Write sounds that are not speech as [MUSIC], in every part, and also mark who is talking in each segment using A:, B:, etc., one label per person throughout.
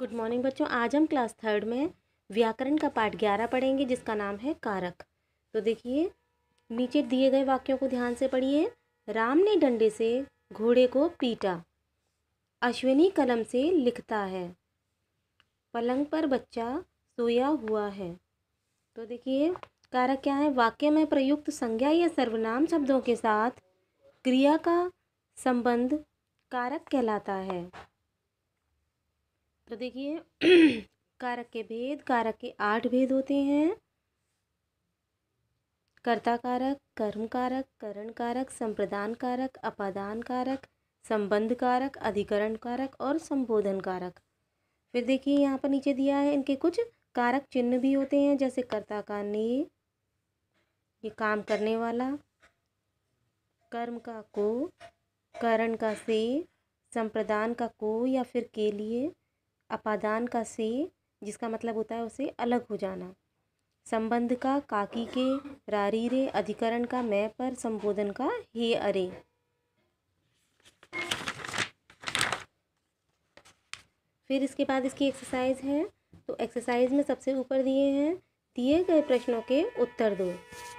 A: good morning बच्चों आज हम क्लास थर्ड में व्याकरण का पाठ ग्यारह पढ़ेंगे जिसका नाम है कारक तो देखिए नीचे दिए गए वाक्यों को ध्यान से पढ़िए राम ने डंडे से घोड़े को पीटा अश्विनी कलम से लिखता है पलंग पर बच्चा सोया हुआ है तो देखिए कारक क्या है वाक्य में प्रयुक्त संज्ञा या सर्वनाम शब्दों के साथ क्रिया का संबंध कारक कहलाता है तो देखिए [CLEARS THROAT] कारक के भेद कारक के आठ भेद होते हैं कर्ता कारक कर्म कारक करण कारक संप्रदान कारक अपादान कारक संबंध कारक अधिकरण कारक और संबोधन कारक फिर देखिए यहाँ पर नीचे दिया है इनके कुछ कारक चिन्ह भी होते हैं जैसे कर्ता का ने ये काम करने वाला कर्म का को करण का से संप्रदान का को या फिर के लिए अपादान का से जिसका मतलब होता है उसे अलग हो जाना संबंध का काकी के रारी रे अधिकरण का मैं पर संबोधन का हे अरे फिर इसके बाद इसकी एक्सरसाइज है तो एक्सरसाइज में सबसे ऊपर दिए हैं दिए गए प्रश्नों के उत्तर दो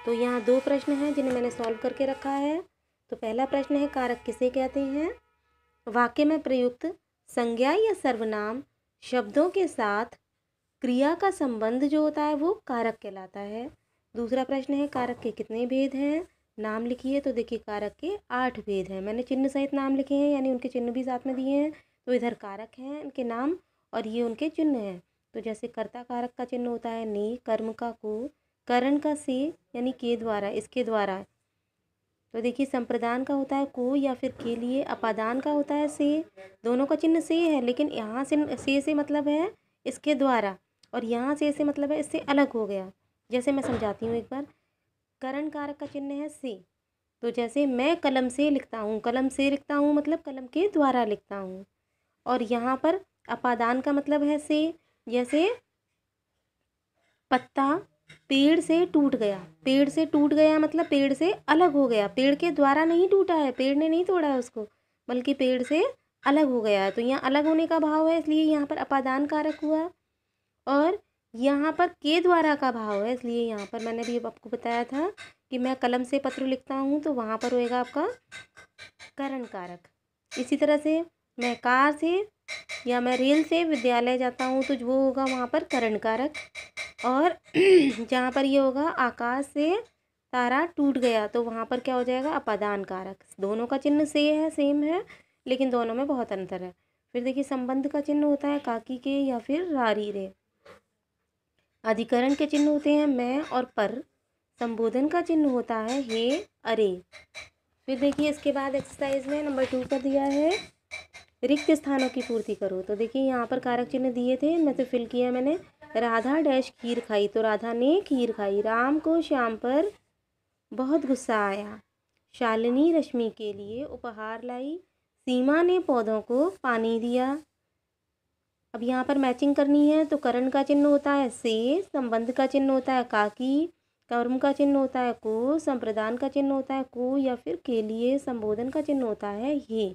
A: तो यहाँ दो प्रश्न हैं जिन्हें मैंने सॉल्व करके रखा है तो पहला प्रश्न है कारक किसे कहते हैं वाक्य में प्रयुक्त संज्ञा या सर्वनाम शब्दों के साथ क्रिया का संबंध जो होता है वो कारक कहलाता है दूसरा प्रश्न है कारक के कितने भेद हैं नाम लिखिए तो देखिए कारक के आठ भेद हैं मैंने चिन्ह सहित नाम लिखे हैं यानी उनके चिन्ह भी साथ में दिए हैं तो इधर कारक हैं इनके नाम और ये उनके चिन्ह हैं तो जैसे कर्ता कारक का चिन्ह होता है नी कर्म का को करण का से यानी के द्वारा इसके द्वारा तो देखिए संप्रदान का होता है को या फिर के लिए अपादान का होता है से दोनों का चिन्ह से है लेकिन यहाँ से से से मतलब है इसके द्वारा और यहाँ से से मतलब है इससे अलग हो गया जैसे मैं समझाती हूँ एक बार करण कारक का चिन्ह है से तो जैसे मैं कलम से लिखता हूँ कलम से लिखता हूँ मतलब कलम के द्वारा लिखता हूँ और यहाँ पर अपादान का मतलब है से जैसे पत्ता पेड़ से टूट गया पेड़ से टूट गया मतलब पेड़ से अलग हो गया पेड़ के द्वारा नहीं टूटा है पेड़ ने नहीं तोड़ा है उसको बल्कि पेड़ से अलग हो गया है तो यहाँ अलग होने का भाव है इसलिए यहाँ पर अपादान कारक हुआ और यहाँ पर के द्वारा का भाव है इसलिए यहाँ पर मैंने भी आपको बताया था कि मैं कलम से पत्र लिखता हूँ तो वहाँ पर होएगा आपका करण कारक इसी तरह से मैं कार से या मैं रेल से विद्यालय जाता हूँ तो वो होगा वहाँ पर करण कारक और [CLEARS THROAT] जहाँ पर ये होगा आकाश से तारा टूट गया तो वहाँ पर क्या हो जाएगा अपादान कारक दोनों का चिन्ह से है सेम है लेकिन दोनों में बहुत अंतर है फिर देखिए संबंध का चिन्ह होता है काकी के या फिर रारी रे अधिकरण के चिन्ह होते हैं मैं और पर संबोधन का चिन्ह होता है हे अरे फिर देखिए इसके बाद एक्सरसाइज में नंबर टू पर दिया है रिक्त स्थानों की पूर्ति करो तो देखिए यहाँ पर कारक चिन्ह दिए थे मैं तो फिल किया मैंने राधा डैश खीर खाई तो राधा ने खीर खाई राम को श्याम पर बहुत गुस्सा आया शालिनी रश्मि के लिए उपहार लाई सीमा ने पौधों को पानी दिया अब यहाँ पर मैचिंग करनी है तो करण का चिन्ह होता है से संबंध का चिन्ह होता है काकी कर्म का चिन्ह होता है को संप्रदान का चिन्ह होता है को या फिर के लिए संबोधन का चिन्ह होता है ये